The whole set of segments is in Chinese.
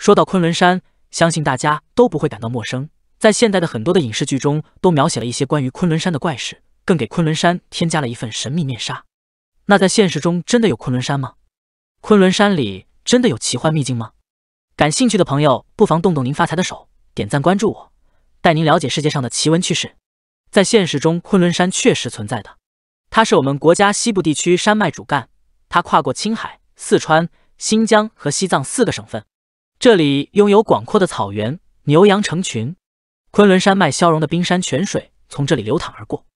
说到昆仑山，相信大家都不会感到陌生。在现代的很多的影视剧中，都描写了一些关于昆仑山的怪事，更给昆仑山添加了一份神秘面纱。那在现实中，真的有昆仑山吗？昆仑山里真的有奇幻秘境吗？感兴趣的朋友，不妨动动您发财的手，点赞关注我，带您了解世界上的奇闻趣事。在现实中，昆仑山确实存在的，它是我们国家西部地区山脉主干，它跨过青海、四川、新疆和西藏四个省份。这里拥有广阔的草原，牛羊成群，昆仑山脉消融的冰山泉水从这里流淌而过。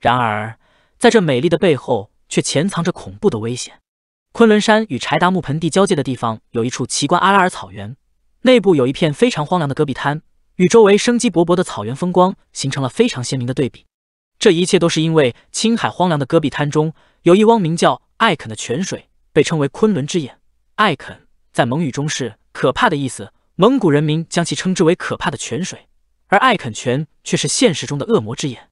然而，在这美丽的背后，却潜藏着恐怖的危险。昆仑山与柴达木盆地交界的地方有一处奇观——阿拉尔草原，内部有一片非常荒凉的戈壁滩，与周围生机勃勃的草原风光形成了非常鲜明的对比。这一切都是因为青海荒凉的戈壁滩中有一汪名叫艾肯的泉水，被称为“昆仑之眼”。艾肯在蒙语中是。可怕的意思，蒙古人民将其称之为可怕的泉水，而艾肯泉却是现实中的恶魔之眼，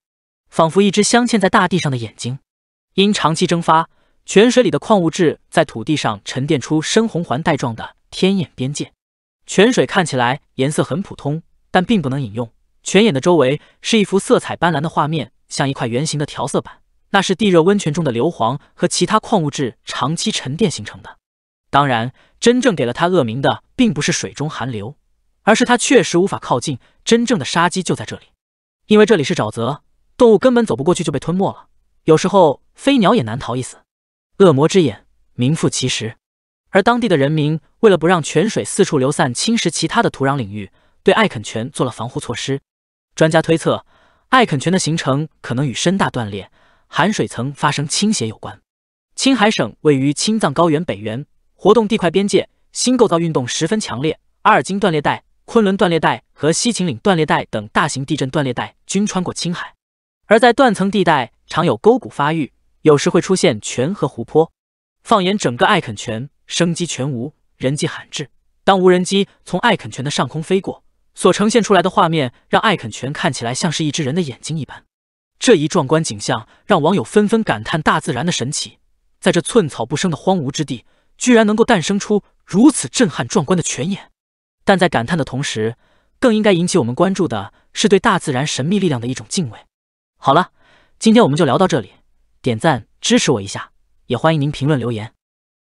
仿佛一只镶嵌在大地上的眼睛。因长期蒸发，泉水里的矿物质在土地上沉淀出深红环带状的天眼边界。泉水看起来颜色很普通，但并不能饮用。泉眼的周围是一幅色彩斑斓的画面，像一块圆形的调色板，那是地热温泉中的硫磺和其他矿物质长期沉淀形成的。当然，真正给了他恶名的并不是水中寒流，而是他确实无法靠近真正的杀机就在这里，因为这里是沼泽，动物根本走不过去就被吞没了。有时候飞鸟也难逃一死。恶魔之眼名副其实，而当地的人民为了不让泉水四处流散侵蚀其他的土壤领域，对艾肯泉做了防护措施。专家推测，艾肯泉的形成可能与深大断裂、含水层发生倾斜有关。青海省位于青藏高原北缘。活动地块边界，新构造运动十分强烈。阿尔金断裂带、昆仑断裂带和西秦岭断裂带等大型地震断裂带均穿过青海。而在断层地带，常有沟谷发育，有时会出现泉和湖泊。放眼整个艾肯泉，生机全无，人迹罕至。当无人机从艾肯泉的上空飞过，所呈现出来的画面让艾肯泉看起来像是一只人的眼睛一般。这一壮观景象让网友纷纷感叹大自然的神奇。在这寸草不生的荒芜之地。居然能够诞生出如此震撼壮观的泉眼，但在感叹的同时，更应该引起我们关注的是对大自然神秘力量的一种敬畏。好了，今天我们就聊到这里，点赞支持我一下，也欢迎您评论留言。